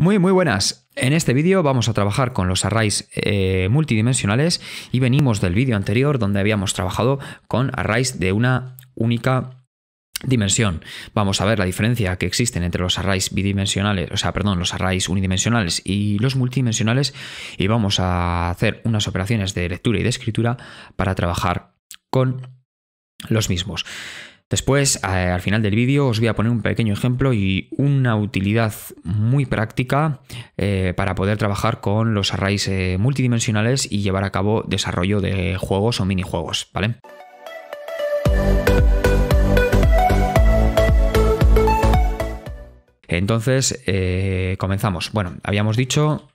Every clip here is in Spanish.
Muy, muy buenas. En este vídeo vamos a trabajar con los arrays eh, multidimensionales y venimos del vídeo anterior donde habíamos trabajado con arrays de una única dimensión. Vamos a ver la diferencia que existen entre los arrays bidimensionales, o sea, perdón, los arrays unidimensionales y los multidimensionales y vamos a hacer unas operaciones de lectura y de escritura para trabajar con los mismos. Después, eh, al final del vídeo, os voy a poner un pequeño ejemplo y una utilidad muy práctica eh, para poder trabajar con los arrays eh, multidimensionales y llevar a cabo desarrollo de juegos o minijuegos, ¿vale? Entonces, comenzamos. Bueno, habíamos dicho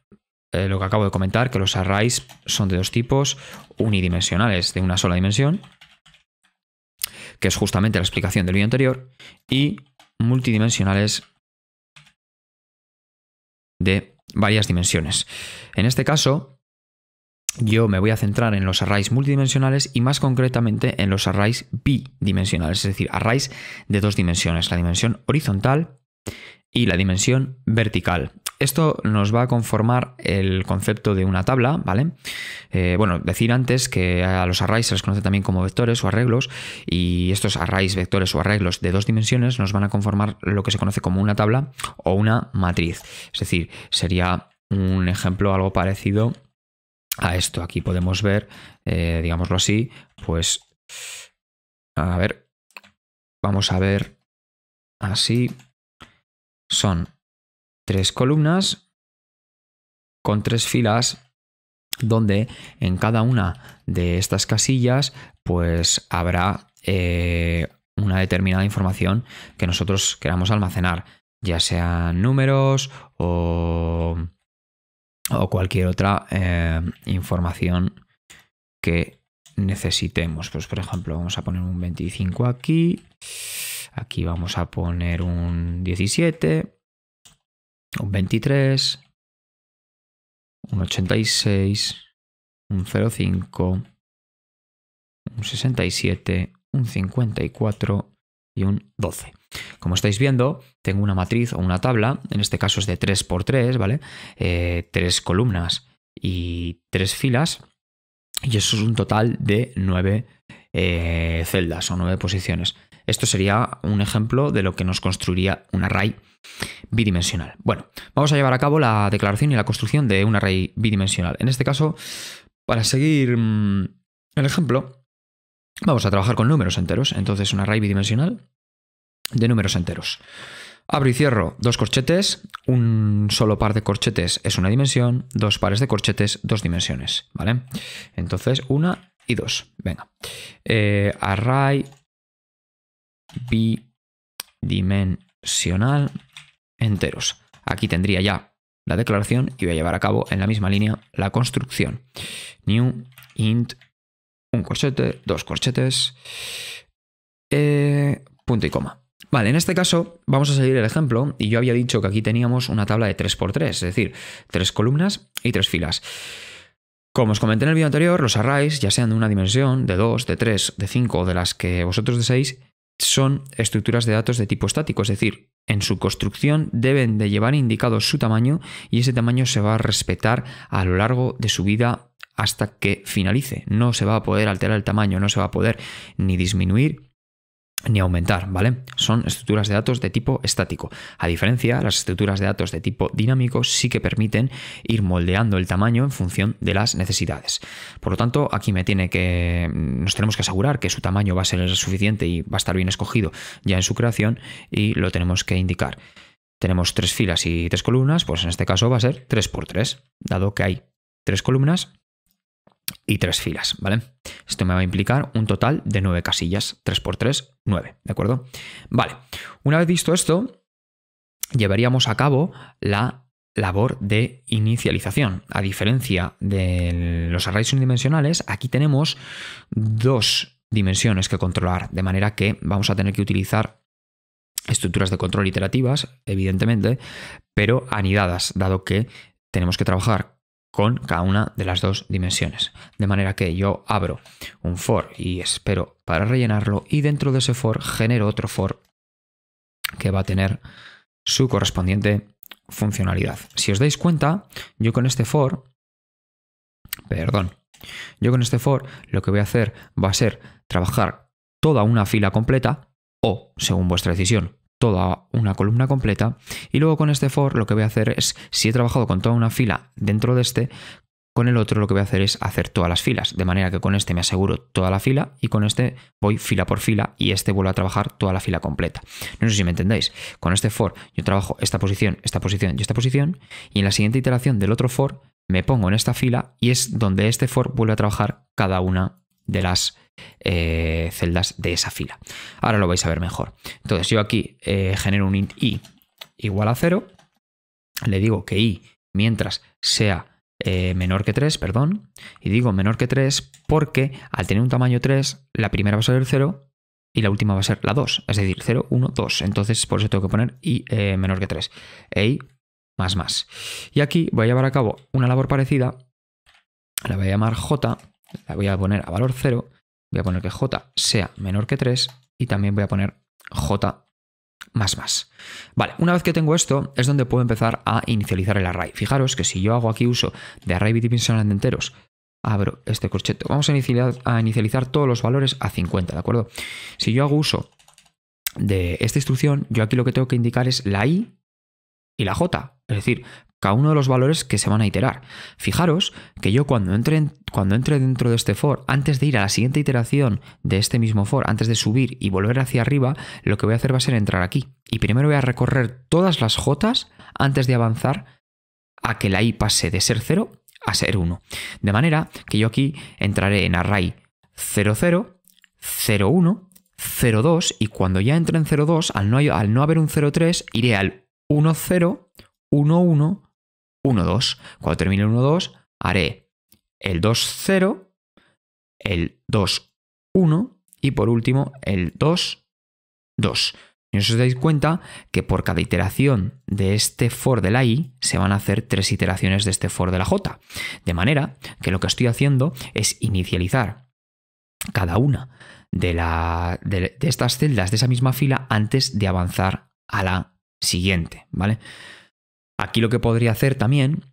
lo que acabo de comentar, que los arrays son de dos tipos, unidimensionales de una sola dimensión que es justamente la explicación del vídeo anterior, y multidimensionales de varias dimensiones. En este caso, yo me voy a centrar en los arrays multidimensionales y más concretamente en los arrays bidimensionales, es decir, arrays de dos dimensiones, la dimensión horizontal y la dimensión vertical. Esto nos va a conformar el concepto de una tabla, ¿vale? Eh, bueno, decir antes que a los arrays se les conoce también como vectores o arreglos y estos arrays, vectores o arreglos de dos dimensiones nos van a conformar lo que se conoce como una tabla o una matriz. Es decir, sería un ejemplo algo parecido a esto. Aquí podemos ver, eh, digámoslo así, pues, a ver, vamos a ver así, son tres columnas con tres filas donde en cada una de estas casillas pues habrá eh, una determinada información que nosotros queramos almacenar, ya sean números o, o cualquier otra eh, información que necesitemos. Pues por ejemplo vamos a poner un 25 aquí, aquí vamos a poner un 17 un 23, un 86, un 05, un 67, un 54 y un 12. Como estáis viendo, tengo una matriz o una tabla, en este caso es de 3 x 3, ¿vale? Eh, tres columnas y tres filas, y eso es un total de 9 eh, celdas o 9 posiciones. Esto sería un ejemplo de lo que nos construiría un array bidimensional. Bueno, vamos a llevar a cabo la declaración y la construcción de un array bidimensional. En este caso, para seguir mm, el ejemplo, vamos a trabajar con números enteros. Entonces, un array bidimensional de números enteros. Abro y cierro dos corchetes, un solo par de corchetes es una dimensión, dos pares de corchetes, dos dimensiones, ¿vale? Entonces, una y dos, venga. Eh, array bidimensional enteros. Aquí tendría ya la declaración y voy a llevar a cabo en la misma línea la construcción. New int un corchete, dos corchetes, eh, punto y coma. Vale, en este caso vamos a seguir el ejemplo y yo había dicho que aquí teníamos una tabla de 3x3, es decir, tres columnas y tres filas. Como os comenté en el vídeo anterior, los arrays, ya sean de una dimensión, de 2, de 3, de 5 de las que vosotros deseáis, son estructuras de datos de tipo estático, es decir, en su construcción deben de llevar indicado su tamaño y ese tamaño se va a respetar a lo largo de su vida hasta que finalice. No se va a poder alterar el tamaño, no se va a poder ni disminuir ni aumentar, ¿vale? Son estructuras de datos de tipo estático. A diferencia, las estructuras de datos de tipo dinámico sí que permiten ir moldeando el tamaño en función de las necesidades. Por lo tanto, aquí me tiene que nos tenemos que asegurar que su tamaño va a ser el suficiente y va a estar bien escogido ya en su creación y lo tenemos que indicar. Tenemos tres filas y tres columnas, pues en este caso va a ser 3x3, dado que hay tres columnas y tres filas, ¿vale? Esto me va a implicar un total de nueve casillas, 3 por 3, 9, ¿de acuerdo? Vale, una vez visto esto, llevaríamos a cabo la labor de inicialización. A diferencia de los arrays unidimensionales, aquí tenemos dos dimensiones que controlar, de manera que vamos a tener que utilizar estructuras de control iterativas, evidentemente, pero anidadas, dado que tenemos que trabajar con cada una de las dos dimensiones. De manera que yo abro un for y espero para rellenarlo y dentro de ese for genero otro for que va a tener su correspondiente funcionalidad. Si os dais cuenta, yo con este for, perdón, yo con este for lo que voy a hacer va a ser trabajar toda una fila completa o, según vuestra decisión, toda una columna completa y luego con este for lo que voy a hacer es, si he trabajado con toda una fila dentro de este, con el otro lo que voy a hacer es hacer todas las filas, de manera que con este me aseguro toda la fila y con este voy fila por fila y este vuelve a trabajar toda la fila completa. No sé si me entendéis. Con este for yo trabajo esta posición, esta posición y esta posición y en la siguiente iteración del otro for me pongo en esta fila y es donde este for vuelve a trabajar cada una de las eh, celdas de esa fila. Ahora lo vais a ver mejor. Entonces yo aquí eh, genero un int i igual a 0, le digo que i mientras sea eh, menor que 3, perdón, y digo menor que 3 porque al tener un tamaño 3, la primera va a ser el 0 y la última va a ser la 2, es decir, 0, 1, 2. Entonces por eso tengo que poner i eh, menor que 3. E i más más. Y aquí voy a llevar a cabo una labor parecida, la voy a llamar j, la voy a poner a valor 0 voy a poner que j sea menor que 3 y también voy a poner j más más. Vale, una vez que tengo esto es donde puedo empezar a inicializar el array. Fijaros que si yo hago aquí uso de array bidimensional de enteros, abro este corchete. vamos a a inicializar todos los valores a 50, ¿de acuerdo? Si yo hago uso de esta instrucción, yo aquí lo que tengo que indicar es la i y la J, es decir, cada uno de los valores que se van a iterar. Fijaros que yo cuando entre, cuando dentro de este for, antes de ir a la siguiente iteración de este mismo for, antes de subir y volver hacia arriba, lo que voy a hacer va a ser entrar aquí. Y primero voy a recorrer todas las J antes de avanzar a que la i pase de ser 0 a ser 1. De manera que yo aquí entraré en array 00, 01, 02 y cuando ya entre en 02, al no, al no haber un 03, iré al 1-0, 1-1, 1-2. Cuando termine el 1-2, haré el 2-0, el 2-1 y por último el 2-2. Y os dais cuenta que por cada iteración de este for de la i se van a hacer tres iteraciones de este for de la j. De manera que lo que estoy haciendo es inicializar cada una de, la, de estas celdas de esa misma fila antes de avanzar a la siguiente, ¿vale? Aquí lo que podría hacer también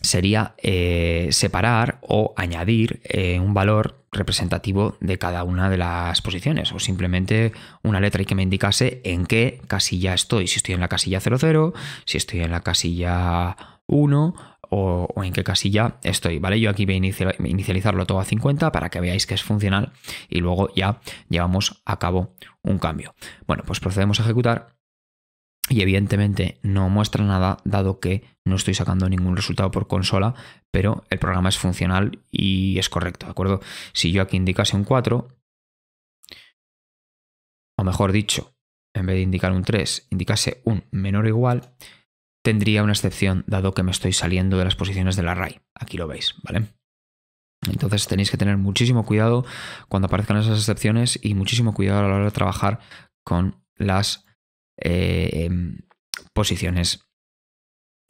sería eh, separar o añadir eh, un valor representativo de cada una de las posiciones o simplemente una letra y que me indicase en qué casilla estoy, si estoy en la casilla 00, si estoy en la casilla 1 o, en qué casilla estoy, ¿vale? Yo aquí voy a inicializarlo todo a 50 para que veáis que es funcional y luego ya llevamos a cabo un cambio. Bueno, pues procedemos a ejecutar y evidentemente no muestra nada dado que no estoy sacando ningún resultado por consola, pero el programa es funcional y es correcto, ¿de acuerdo? Si yo aquí indicase un 4, o mejor dicho, en vez de indicar un 3, indicase un menor o igual, tendría una excepción dado que me estoy saliendo de las posiciones del array. Aquí lo veis, ¿vale? Entonces tenéis que tener muchísimo cuidado cuando aparezcan esas excepciones y muchísimo cuidado a la hora de trabajar con las eh, posiciones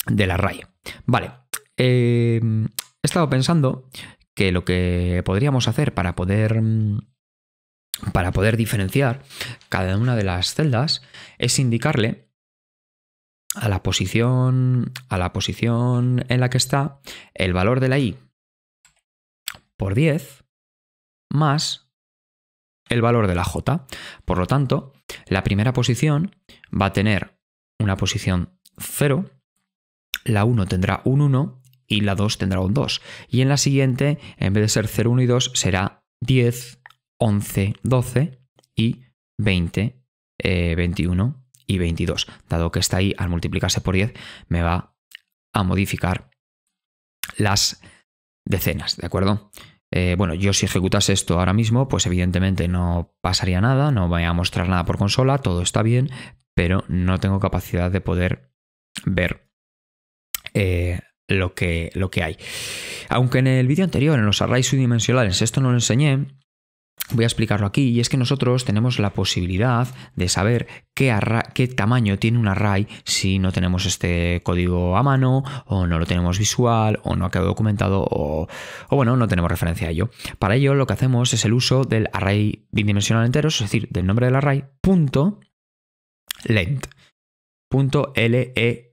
la array. Vale, eh, he estado pensando que lo que podríamos hacer para poder mm, para poder diferenciar cada una de las celdas es indicarle a la posición a la posición en la que está el valor de la i por 10 más el valor de la J. Por lo tanto, la primera posición va a tener una posición 0, la 1 tendrá un 1 y la 2 tendrá un 2. Y en la siguiente, en vez de ser 0, 1 y 2, será 10, 11, 12 y 20, 21 eh, y 22. Dado que está ahí, al multiplicarse por 10, me va a modificar las decenas, ¿de acuerdo? Eh, bueno, yo si ejecutase esto ahora mismo, pues evidentemente no pasaría nada, no voy a mostrar nada por consola, todo está bien, pero no tengo capacidad de poder ver eh, lo, que, lo que hay. Aunque en el vídeo anterior, en los arrays subdimensionales, esto no lo enseñé, Voy a explicarlo aquí, y es que nosotros tenemos la posibilidad de saber qué, tamaño tiene un array si no tenemos este código a mano, o no lo tenemos visual, o no ha quedado documentado, o, bueno, no tenemos referencia a ello. Para ello, lo que hacemos es el uso del array bidimensional entero, es decir, del nombre del array, length, punto l e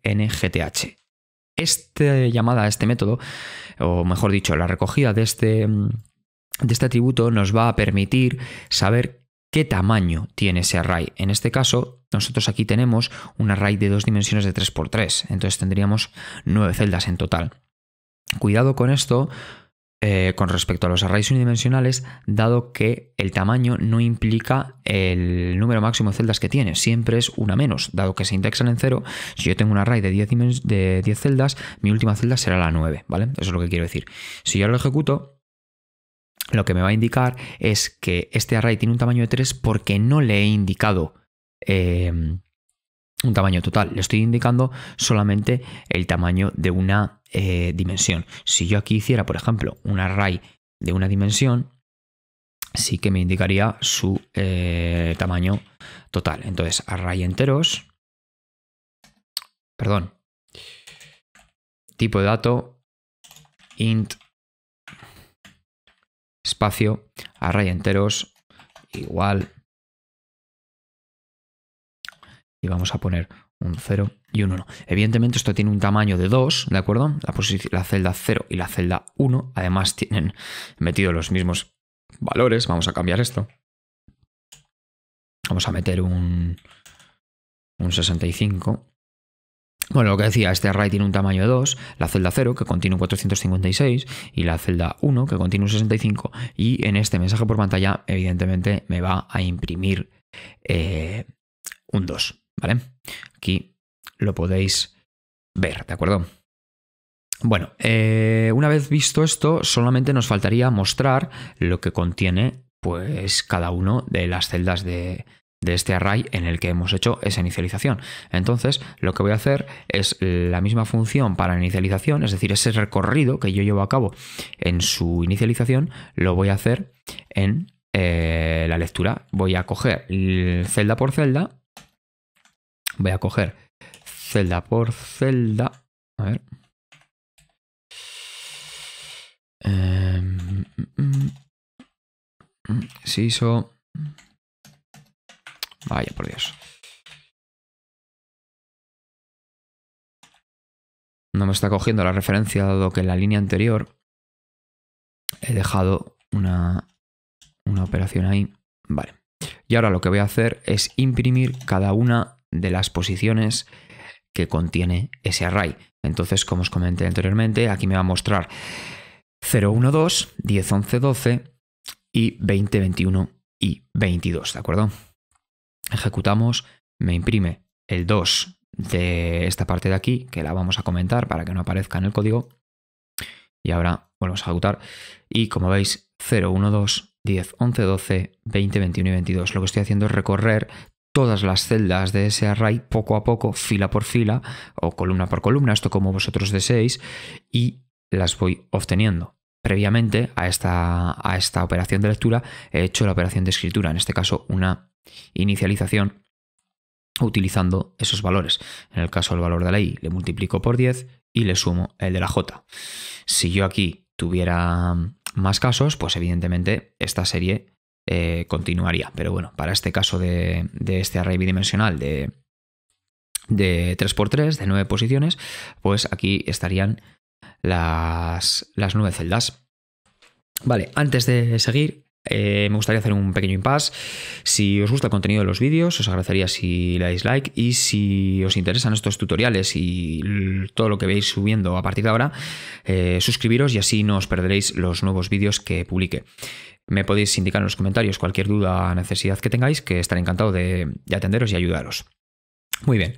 Esta llamada a este método, o mejor dicho, la recogida de este mm, de este atributo nos va a permitir saber qué tamaño tiene ese array. En este caso, nosotros aquí tenemos un array de dos dimensiones de 3x3, entonces tendríamos nueve celdas en total. Cuidado con esto eh, con respecto a los arrays unidimensionales, dado que el tamaño no implica el número máximo de celdas que tiene, siempre es una menos, dado que se indexan en cero, si yo tengo un array de 10, celdas, mi última celda será la 9, ¿vale? Eso es lo que quiero decir. Si yo lo ejecuto, lo que me va a indicar es que este array tiene un tamaño de 3 porque no le he indicado em, un tamaño total, le estoy indicando solamente el tamaño de una eh, dimensión. Si yo aquí hiciera, por ejemplo, un array de una dimensión, sí que me indicaría su eh, tamaño total. Entonces, array enteros, perdón, tipo de dato, int espacio, array enteros, igual. Y vamos a poner un 0 y un 1. Evidentemente esto tiene un tamaño de 2, ¿de acuerdo? La, celda 0 y la celda 1 además tienen metido los mismos valores. Vamos a cambiar esto. Vamos a meter un, un 65 bueno, lo que decía, este array tiene un tamaño de 2, la celda 0 que contiene un 456 y la celda 1 que contiene un 65 y en este mensaje por pantalla evidentemente me va a imprimir eh, un 2, ¿vale? Aquí lo podéis ver, ¿de acuerdo? Bueno, eh, una vez visto esto, solamente nos faltaría mostrar lo que contiene pues cada uno de las celdas de, de este array en el que hemos hecho esa inicialización. Entonces, lo que voy a hacer es la misma función para la inicialización, es decir, ese recorrido que yo llevo a cabo en su inicialización, lo voy a hacer en la lectura. Voy a coger celda por celda, voy a coger celda por celda, a ver. Vaya, por Dios. No me está cogiendo la referencia, dado que en la línea anterior he dejado una, operación ahí. Vale. Y ahora lo que voy a hacer es imprimir cada una de las posiciones que contiene ese array. Entonces, como os comenté anteriormente, aquí me va a mostrar 0, 1, 2, 10, 11, 12 y 20, 21 y 22, ¿de acuerdo? ejecutamos, me imprime el 2 de esta parte de aquí, que la vamos a comentar para que no aparezca en el código. Y ahora volvemos a ejecutar. Y como veis, 0, 1, 2, 10, 11, 12, 20, 21 y 22. Lo que estoy haciendo es recorrer todas las celdas de ese array poco a poco, fila por fila o columna por columna, esto como vosotros deseéis, y las voy obteniendo. Previamente a esta, a esta operación de lectura he hecho la operación de escritura, en este caso una inicialización utilizando esos valores. En el caso del valor de la i le multiplico por 10 y le sumo el de la j. Si yo aquí tuviera más casos, pues evidentemente esta serie eh, continuaría. Pero bueno, para este caso de, este array bidimensional de, de 3x3, de 9 posiciones, pues aquí estarían las, las 9 celdas. Vale, antes de seguir, eh, me gustaría hacer un pequeño impasse. Si os gusta el contenido de los vídeos, os agradecería si le dais like y si os interesan estos tutoriales y todo lo que veis subiendo a partir de ahora, eh, suscribiros y así no os perderéis los nuevos vídeos que publique. Me podéis indicar en los comentarios cualquier duda o necesidad que tengáis, que estaré encantado de, atenderos y ayudaros. Muy bien.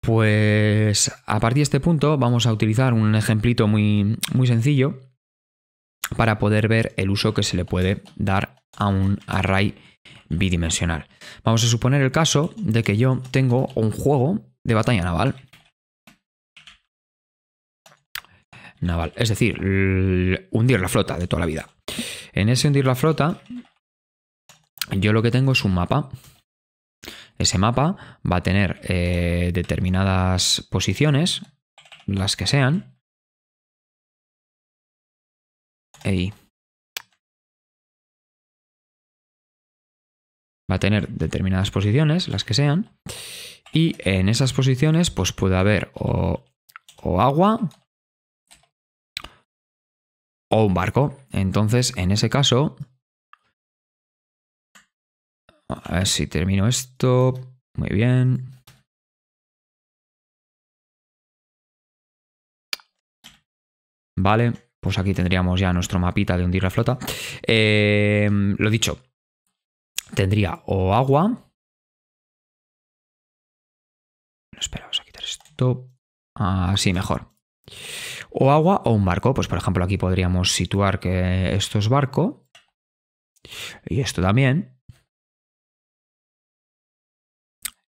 Pues a partir de este punto vamos a utilizar un ejemplito muy, muy sencillo para poder ver el uso que se le puede dar a un array bidimensional. Vamos a suponer el caso de que yo tengo un juego de batalla naval. Naval, es decir, hundir la flota de toda la vida. En ese hundir la flota, yo lo que tengo es un mapa. Ese mapa va a tener eh, determinadas posiciones, las que sean, Va a tener determinadas posiciones, las que sean, y en esas posiciones pues puede haber o agua o un barco. Entonces, en ese caso, a ver si termino esto. Muy bien. Vale pues aquí tendríamos ya nuestro mapita de hundir la flota. Eh, lo dicho, tendría o agua. No, espera, vamos a quitar esto. Así ah, mejor. O agua o un barco. Pues por ejemplo aquí podríamos situar que esto es barco. Y esto también.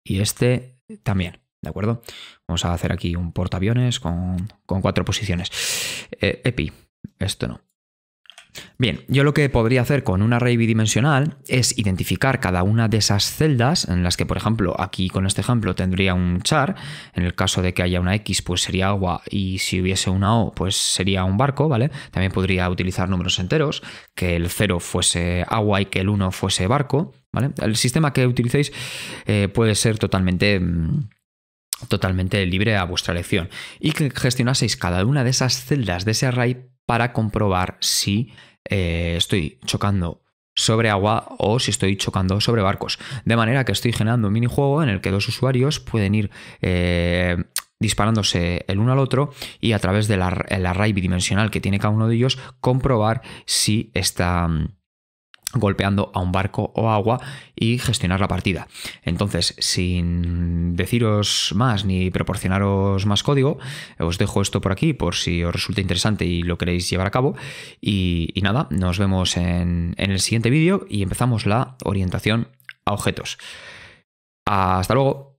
Y este también. ¿De acuerdo? Vamos a hacer aquí un portaaviones con, cuatro posiciones. Eh, EPI, esto no. Bien, yo lo que podría hacer con una array bidimensional es identificar cada una de esas celdas en las que, por ejemplo, aquí con este ejemplo tendría un char, en el caso de que haya una X pues sería agua y si hubiese una O pues sería un barco, ¿vale? También podría utilizar números enteros, que el 0 fuese agua y que el 1 fuese barco, ¿vale? El sistema que utilicéis eh, puede ser totalmente... Mm, totalmente libre a vuestra elección y que gestionaseis cada una de esas celdas de ese array para comprobar si eh, estoy chocando sobre agua o si estoy chocando sobre barcos. De manera que estoy generando un minijuego en el que dos usuarios pueden ir eh, disparándose el uno al otro y a través del array bidimensional que tiene cada uno de ellos comprobar si está mm, golpeando a un barco o agua y gestionar la partida. Entonces, sin deciros más ni proporcionaros más código, os dejo esto por aquí por si os resulta interesante y lo queréis llevar a cabo. Y, nada, nos vemos en, en el siguiente vídeo y empezamos la orientación a objetos. Hasta luego.